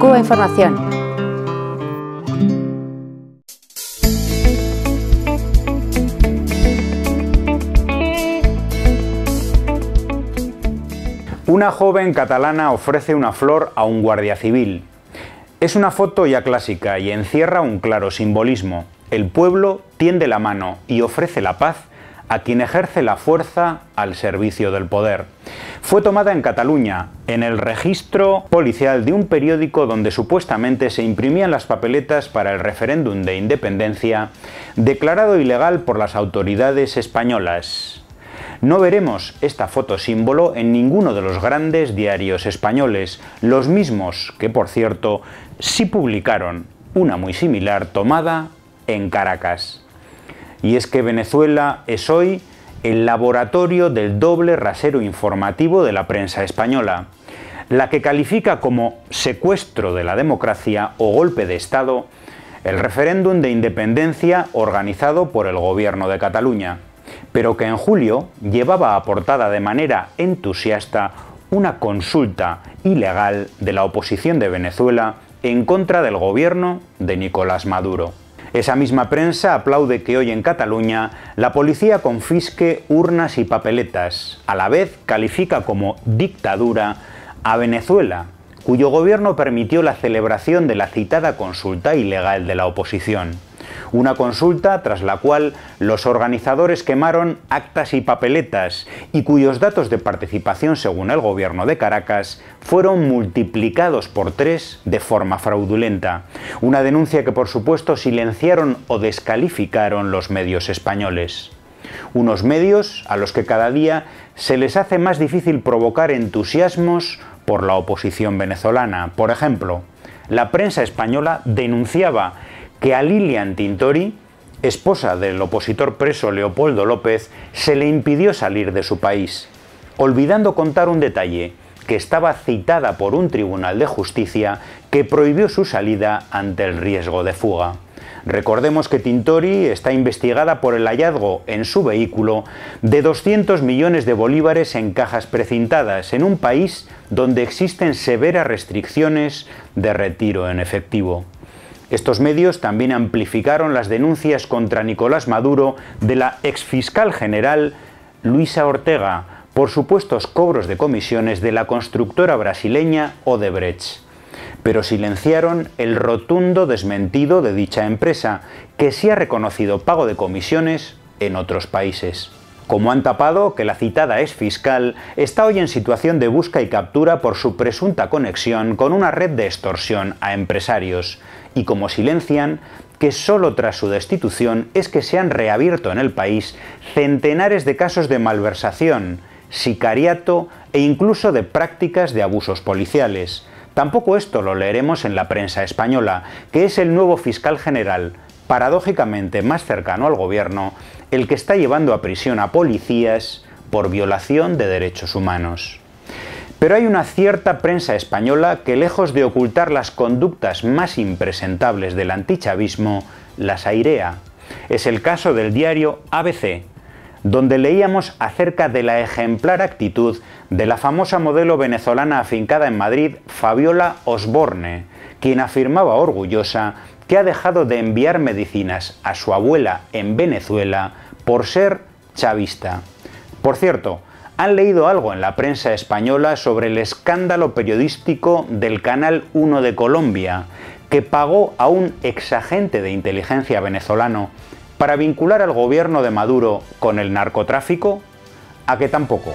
Cuba Información. Una joven catalana ofrece una flor a un guardia civil. Es una foto ya clásica y encierra un claro simbolismo. El pueblo tiende la mano y ofrece la paz a quien ejerce la fuerza al servicio del poder. Fue tomada en Cataluña, en el registro policial de un periódico donde supuestamente se imprimían las papeletas para el referéndum de independencia, declarado ilegal por las autoridades españolas. No veremos esta foto símbolo en ninguno de los grandes diarios españoles, los mismos que, por cierto, sí publicaron una muy similar tomada en Caracas y es que Venezuela es hoy el laboratorio del doble rasero informativo de la prensa española, la que califica como secuestro de la democracia o golpe de Estado el referéndum de independencia organizado por el gobierno de Cataluña, pero que en julio llevaba aportada de manera entusiasta una consulta ilegal de la oposición de Venezuela en contra del gobierno de Nicolás Maduro. Esa misma prensa aplaude que hoy en Cataluña la policía confisque urnas y papeletas. A la vez califica como dictadura a Venezuela, cuyo gobierno permitió la celebración de la citada consulta ilegal de la oposición. Una consulta tras la cual los organizadores quemaron actas y papeletas y cuyos datos de participación, según el gobierno de Caracas, fueron multiplicados por tres de forma fraudulenta. Una denuncia que, por supuesto, silenciaron o descalificaron los medios españoles unos medios a los que cada día se les hace más difícil provocar entusiasmos por la oposición venezolana. Por ejemplo, la prensa española denunciaba que a Lilian Tintori, esposa del opositor preso Leopoldo López, se le impidió salir de su país, olvidando contar un detalle, que estaba citada por un tribunal de justicia que prohibió su salida ante el riesgo de fuga. Recordemos que Tintori está investigada por el hallazgo en su vehículo de 200 millones de bolívares en cajas precintadas en un país donde existen severas restricciones de retiro en efectivo. Estos medios también amplificaron las denuncias contra Nicolás Maduro de la exfiscal general Luisa Ortega por supuestos cobros de comisiones de la constructora brasileña Odebrecht pero silenciaron el rotundo desmentido de dicha empresa, que sí ha reconocido pago de comisiones en otros países. Como han tapado que la citada es fiscal, está hoy en situación de busca y captura por su presunta conexión con una red de extorsión a empresarios y como silencian, que solo tras su destitución es que se han reabierto en el país centenares de casos de malversación, sicariato e incluso de prácticas de abusos policiales. Tampoco esto lo leeremos en la prensa española, que es el nuevo fiscal general, paradójicamente más cercano al gobierno, el que está llevando a prisión a policías por violación de derechos humanos. Pero hay una cierta prensa española que lejos de ocultar las conductas más impresentables del antichavismo, las airea. Es el caso del diario ABC, donde leíamos acerca de la ejemplar actitud de la famosa modelo venezolana afincada en Madrid, Fabiola Osborne, quien afirmaba orgullosa que ha dejado de enviar medicinas a su abuela en Venezuela por ser chavista. Por cierto, ¿Han leído algo en la prensa española sobre el escándalo periodístico del Canal 1 de Colombia, que pagó a un exagente de inteligencia venezolano para vincular al gobierno de Maduro con el narcotráfico? ¿A que tampoco?